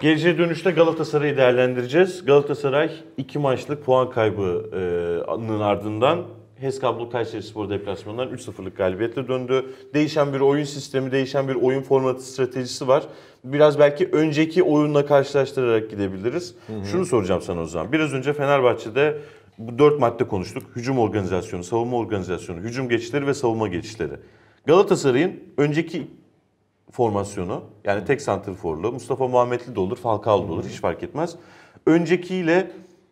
Geleceğe dönüşte Galatasaray'ı değerlendireceğiz. Galatasaray iki maçlık puan kaybının ardından Heskablu Kayseri Spor deplasmanından 3-0'lık galibiyetle döndü. Değişen bir oyun sistemi, değişen bir oyun formatı stratejisi var. Biraz belki önceki oyunla karşılaştırarak gidebiliriz. Hı hı. Şunu soracağım sana o zaman. Biraz önce Fenerbahçe'de bu dört madde konuştuk. Hücum organizasyonu, savunma organizasyonu, hücum geçişleri ve savunma geçişleri. Galatasaray'ın önceki formasyonu yani tek santrforlu Mustafa Muhammedli de olur, Falcao da olur hiç fark etmez. Öncekiyle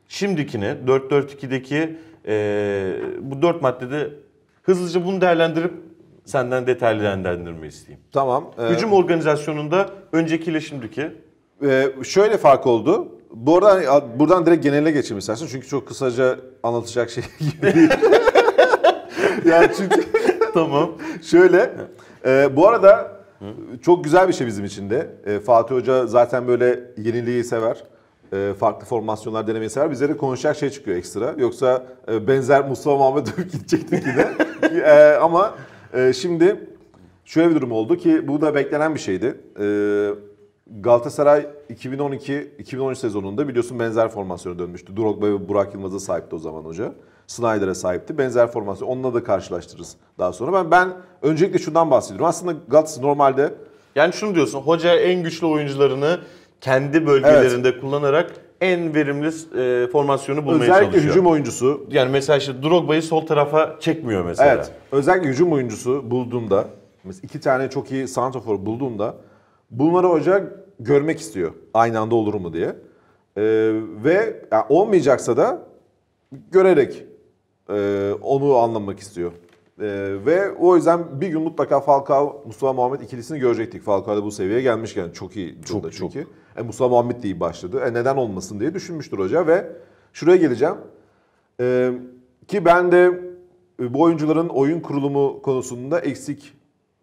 şimdikini 4-4-2'deki e, bu dört maddede hızlıca bunu değerlendirip senden detaylı değerlendirme isteyeyim. Tamam. E, Hücum organizasyonunda öncekiyle şimdiki. E, şöyle fark oldu. Bu arada hani, buradan direkt genele geçeyim istersen çünkü çok kısaca anlatacak şey gibi yani çünkü tamam. şöyle e, bu arada Hı. Çok güzel bir şey bizim için de. E, Fatih Hoca zaten böyle yeniliği sever. E, farklı formasyonlar denemeyi sever. Bizlere konuşacak şey çıkıyor ekstra. Yoksa e, benzer Mustafa Muhammed dövüp gidecektik yine. e, ama e, şimdi şöyle bir durum oldu ki bu da beklenen bir şeydi. E, Galatasaray 2012-2013 sezonunda biliyorsun benzer formasyona dönmüştü. Drogba ve Burak Yılmaz'a sahipti o zaman hoca. Snyder'a sahipti. Benzer formasyon. Onunla da karşılaştırırız daha sonra. Ben ben öncelikle şundan bahsediyorum. Aslında Galatasaray normalde... Yani şunu diyorsun. Hoca en güçlü oyuncularını kendi bölgelerinde evet. kullanarak en verimli e, formasyonu bulmaya özellikle çalışıyor. Özellikle hücum oyuncusu. Yani mesela işte Drogba'yı sol tarafa çekmiyor mesela. Evet. Özellikle hücum oyuncusu bulduğumda, mesela iki tane çok iyi santrafor bulduğumda bunları hoca görmek istiyor. Aynı anda olur mu diye. Ee, ve yani olmayacaksa da görerek ee, onu anlamak istiyor. Ee, ve o yüzden bir gün mutlaka Falcao Mustafa Muhammed ikilisini görecektik. Falcao da bu seviyeye gelmişken çok iyi çok çok. Çünkü. E, Mustafa Muhammed de iyi başladı. E, neden olmasın diye düşünmüştür hoca ve şuraya geleceğim. Ee, ki ben de e, bu oyuncuların oyun kurulumu konusunda eksik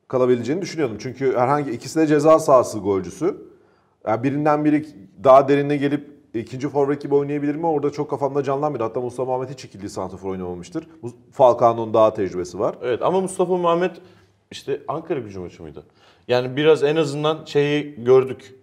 kalabileceğini düşünüyordum. Çünkü herhangi ikisi de ceza sahası golcüsü. Yani birinden biri daha derine gelip ikinci forvet gibi oynayabilir mi? Orada çok kafamda canlanmıyor. Hatta Mustafa Muhammed hiç ikili santrafor oynamamıştır. Falcao'nun daha tecrübesi var. Evet ama Mustafa Muhammed işte Ankara gücü maçı mıydı? Yani biraz en azından şeyi gördük.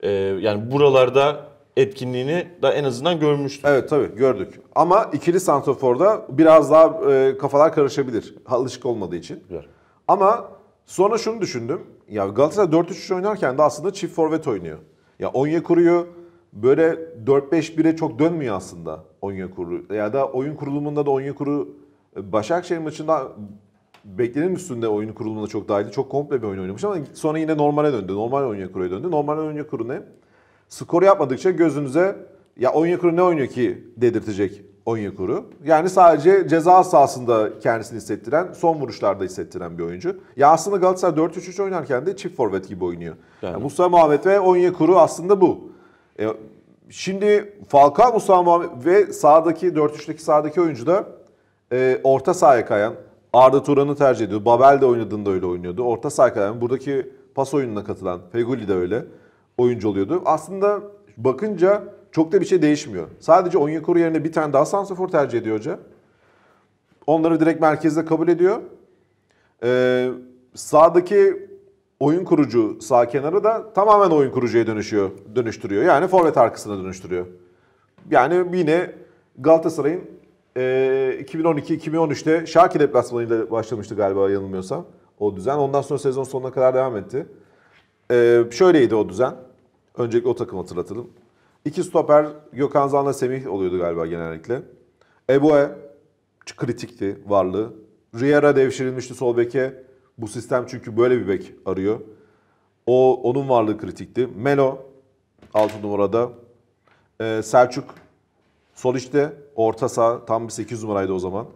Ee, yani buralarda etkinliğini da en azından görmüştük. Evet tabii gördük. Ama ikili santraforda biraz daha e, kafalar karışabilir. Alışık olmadığı için. Güzel. Ama sonra şunu düşündüm. Ya Galatasaray 4-3-3 oynarken de aslında çift forvet oynuyor. Ya Onyekuru'yu kuruyor böyle 4-5-1'e çok dönmüyor aslında oyun kurulu. Ya da oyun kurulumunda da oyun kuru e, Başakşehir maçında beklenenin üstünde oyun kurulumunda çok dahildi. Çok komple bir oyun oynamış ama sonra yine normale döndü. Normal oyun kuruya döndü. Normal oyun kuru ne? Skor yapmadıkça gözünüze ya oyun kuru ne oynuyor ki dedirtecek oyun kuru. Yani sadece ceza sahasında kendisini hissettiren, son vuruşlarda hissettiren bir oyuncu. Ya aslında Galatasaray 4-3-3 oynarken de çift forvet gibi oynuyor. Yani. Yani Mustafa Muhammed ve kuru aslında bu. E, şimdi Falcao Musa ve sağdaki 4-3'teki sağdaki oyuncu da e, orta sahaya kayan Arda Turan'ı tercih ediyor. Babel de oynadığında öyle oynuyordu. Orta sahaya kayan buradaki pas oyununa katılan Feguli de öyle oyuncu oluyordu. Aslında bakınca çok da bir şey değişmiyor. Sadece Onyekuru yerine bir tane daha Sansafor tercih ediyor hoca. Onları direkt merkezde kabul ediyor. Ee, sağdaki oyun kurucu sağ kenarı da tamamen oyun kurucuya dönüşüyor, dönüştürüyor. Yani forvet arkasına dönüştürüyor. Yani yine Galatasaray'ın e, 2012-2013'te Şarkı deplasmanıyla başlamıştı galiba yanılmıyorsam o düzen. Ondan sonra sezon sonuna kadar devam etti. E, şöyleydi o düzen. Öncelikle o takım hatırlatalım. İki stoper Gökhan Zan'la Semih oluyordu galiba genellikle. Eboe kritikti varlığı. Riera devşirilmişti sol beke. Bu sistem çünkü böyle bir bek arıyor. O onun varlığı kritikti. Melo 6 numarada. Ee, Selçuk sol işte orta sağ tam bir 8 numaraydı o zaman.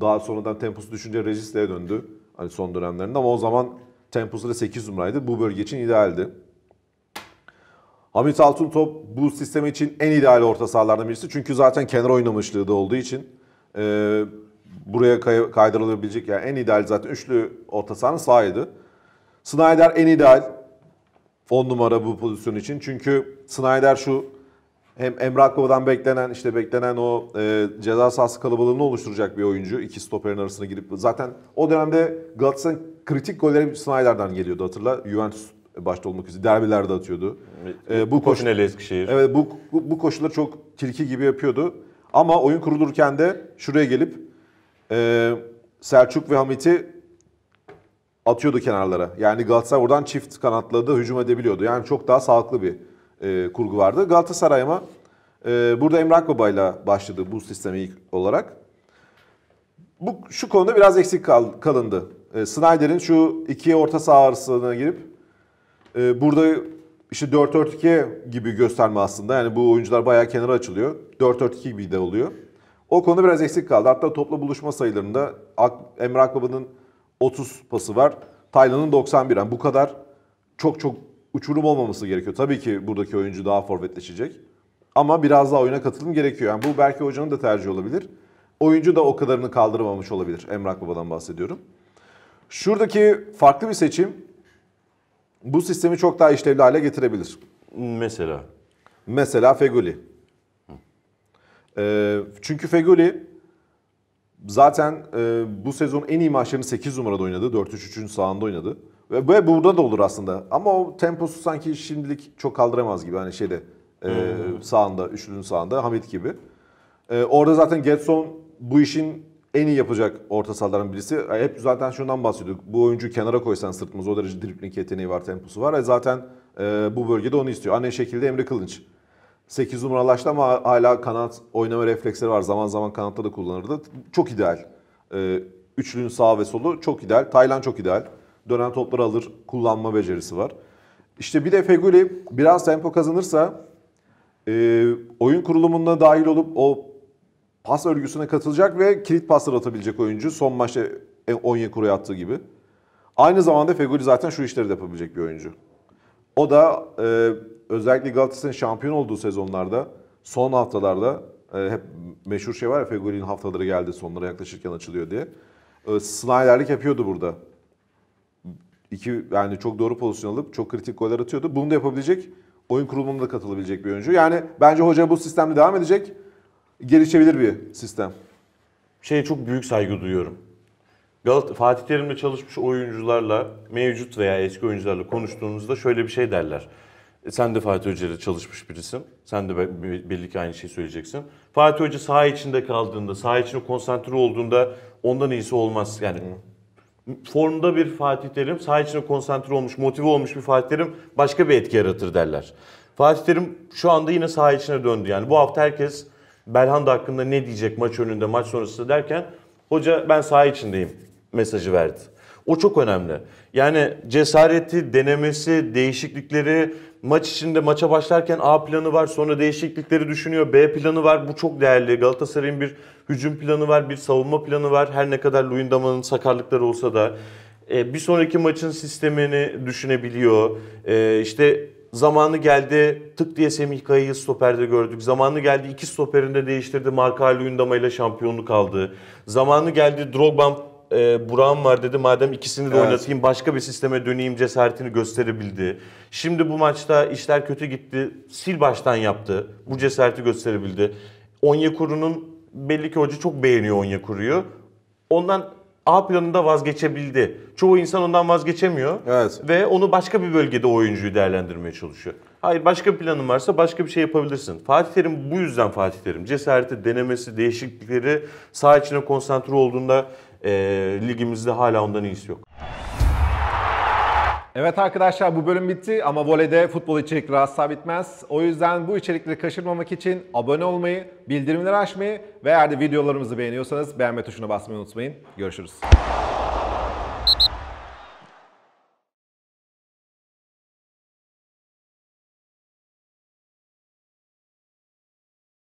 Daha sonradan temposu düşünce Regis'le döndü. Hani son dönemlerinde ama o zaman temposu da 8 numaraydı. Bu bölge için idealdi. Hamit Altuntop bu sistem için en ideal orta sahalardan birisi. Çünkü zaten kenar oynamışlığı da olduğu için. Ee, buraya kaydırılabilecek yani en ideal zaten üçlü orta sahanın sağıydı. Snyder en ideal on numara bu pozisyon için. Çünkü Snyder şu hem Emrah Baba'dan beklenen işte beklenen o e, ceza sahası kalabalığını oluşturacak bir oyuncu. iki stoperin arasına girip zaten o dönemde Galatasaray'ın kritik golleri Snyder'dan geliyordu hatırla. Juventus başta olmak üzere derbilerde atıyordu. E, bu koşu Eskişehir. Evet bu, bu bu koşuları çok tilki gibi yapıyordu. Ama oyun kurulurken de şuraya gelip e, Selçuk ve Hamit'i atıyordu kenarlara. Yani Galatasaray oradan çift kanatladı, hücum edebiliyordu. Yani çok daha sağlıklı bir e, kurgu vardı. Galatasaray'a e, burada Emrah Baba'yla başladı bu sistemi ilk olarak. Bu şu konuda biraz eksik kal, kalındı. E, Snyder'in şu ikiye orta saha arasına girip e, burada işte 4-4-2 gibi gösterme aslında. Yani bu oyuncular bayağı kenara açılıyor. 4-4-2 gibi de oluyor. O konu biraz eksik kaldı. Hatta toplu buluşma sayılarında Emre Akbaba'nın 30 pası var. Taylan'ın 91. Yani bu kadar çok çok uçurum olmaması gerekiyor. Tabii ki buradaki oyuncu daha forvetleşecek. Ama biraz daha oyuna katılım gerekiyor. Yani bu belki hocanın da tercihi olabilir. Oyuncu da o kadarını kaldırmamış olabilir. Emre Babadan bahsediyorum. Şuradaki farklı bir seçim bu sistemi çok daha işlevli hale getirebilir. Mesela? Mesela Fegoli. E, çünkü Fegoli zaten e, bu sezon en iyi maçlarını 8 numarada oynadı. 4-3-3'ün sağında oynadı. Ve, ve burada da olur aslında. Ama o temposu sanki şimdilik çok kaldıramaz gibi. Hani şeyde e, hmm. sağında, üçlünün sağında Hamit gibi. E, orada zaten Getson bu işin en iyi yapacak orta sahaların birisi. E, hep zaten şundan bahsediyorduk. Bu oyuncu kenara koysan sırtımız o derece dripling yeteneği var, temposu var. E zaten e, bu bölgede onu istiyor. Aynı şekilde Emre Kılınç. 8 numaralaştı ama hala kanat oynama refleksleri var. Zaman zaman kanatta da kullanırdı. Çok ideal. Ee, üçlünün sağ ve solu çok ideal. Taylan çok ideal. Dönen topları alır, kullanma becerisi var. İşte bir de Feguli biraz tempo kazanırsa e, oyun kurulumuna dahil olup o pas örgüsüne katılacak ve kilit paslar atabilecek oyuncu. Son maçta e, Onyekuru'ya attığı gibi. Aynı zamanda Feguli zaten şu işleri de yapabilecek bir oyuncu. O da e, özellikle Galatasaray'ın şampiyon olduğu sezonlarda son haftalarda e, hep meşhur şey var ya Fegoli'nin haftaları geldi sonlara yaklaşırken açılıyor diye. E, Snyder'lik yapıyordu burada. İki, yani çok doğru pozisyon alıp çok kritik goller atıyordu. Bunu da yapabilecek oyun kurulumuna da katılabilecek bir oyuncu. Yani bence hoca bu sistemde devam edecek. Gelişebilir bir sistem. Şeye çok büyük saygı duyuyorum. Galata Fatih Terim'le çalışmış oyuncularla, mevcut veya eski oyuncularla konuştuğunuzda şöyle bir şey derler. E, sen de Fatih Hoca'yla çalışmış birisin. Sen de birlikte aynı şeyi söyleyeceksin. Fatih Hoca saha içinde kaldığında, saha içinde konsantre olduğunda ondan iyisi olmaz. Yani formda bir Fatih Terim, saha içinde konsantre olmuş, motive olmuş bir Fatih Terim başka bir etki yaratır derler. Fatih Terim şu anda yine saha içine döndü. Yani bu hafta herkes Belhanda hakkında ne diyecek maç önünde, maç sonrası derken hoca ben saha içindeyim mesajı verdi. O çok önemli. Yani cesareti, denemesi, değişiklikleri maç içinde maça başlarken A planı var, sonra değişiklikleri düşünüyor, B planı var. Bu çok değerli. Galatasaray'ın bir hücum planı var, bir savunma planı var. Her ne kadar Luyendama'nın sakarlıkları olsa da e, bir sonraki maçın sistemini düşünebiliyor. E, işte zamanı geldi tık diye Semih Kaya'yı stoperde gördük. Zamanı geldi iki stoperinde değiştirdi. Marka Luyendama ile şampiyonluk aldı. Zamanı geldi Drogba e, Burak'ım var dedi. Madem ikisini de evet. oynatayım başka bir sisteme döneyim cesaretini gösterebildi. Şimdi bu maçta işler kötü gitti. Sil baştan yaptı. Bu cesareti gösterebildi. Onyekuru'nun belli ki hoca çok beğeniyor Onyekuru'yu. Ondan A planında vazgeçebildi. Çoğu insan ondan vazgeçemiyor. Evet. Ve onu başka bir bölgede oyuncuyu değerlendirmeye çalışıyor. Hayır başka bir planın varsa başka bir şey yapabilirsin. Fatih Terim bu yüzden Fatih Terim. Cesareti, denemesi, değişiklikleri, sağ içine konsantre olduğunda e, ligimizde hala ondan iyisi yok. Evet arkadaşlar bu bölüm bitti ama voleyde futbol içerikleri asla bitmez. O yüzden bu içerikleri kaçırmamak için abone olmayı, bildirimleri açmayı ve eğer de videolarımızı beğeniyorsanız beğenme tuşuna basmayı unutmayın. Görüşürüz.